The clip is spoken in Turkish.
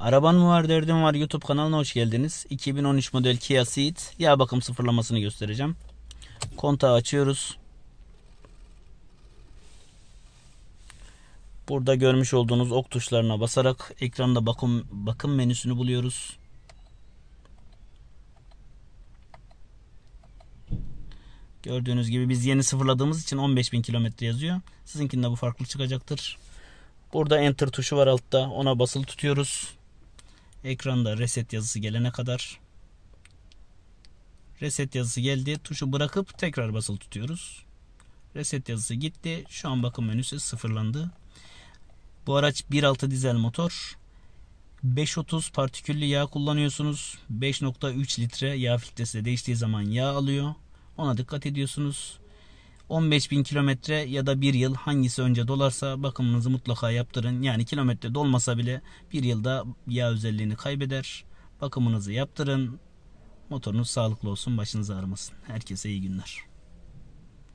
Araban mı var derdim var YouTube kanalına hoş geldiniz. 2013 model Kia Ceed yağ bakım sıfırlamasını göstereceğim. Kontağı açıyoruz. Burada görmüş olduğunuz ok tuşlarına basarak ekranda bakım bakım menüsünü buluyoruz. Gördüğünüz gibi biz yeni sıfırladığımız için 15.000 kilometre yazıyor. Sizinkinde bu farklı çıkacaktır. Burada enter tuşu var altta. Ona basılı tutuyoruz. Ekranda reset yazısı gelene kadar reset yazısı geldi. Tuşu bırakıp tekrar basılı tutuyoruz. Reset yazısı gitti. Şu an bakım menüsü sıfırlandı. Bu araç 1.6 dizel motor. 5.30 partiküllü yağ kullanıyorsunuz. 5.3 litre yağ filtresi de değiştiği zaman yağ alıyor. Ona dikkat ediyorsunuz. 15 bin kilometre ya da bir yıl hangisi önce dolarsa bakımınızı mutlaka yaptırın. Yani kilometre dolmasa bile bir yılda yağ özelliğini kaybeder. Bakımınızı yaptırın. Motorunuz sağlıklı olsun, başınız ağrımasın. Herkese iyi günler.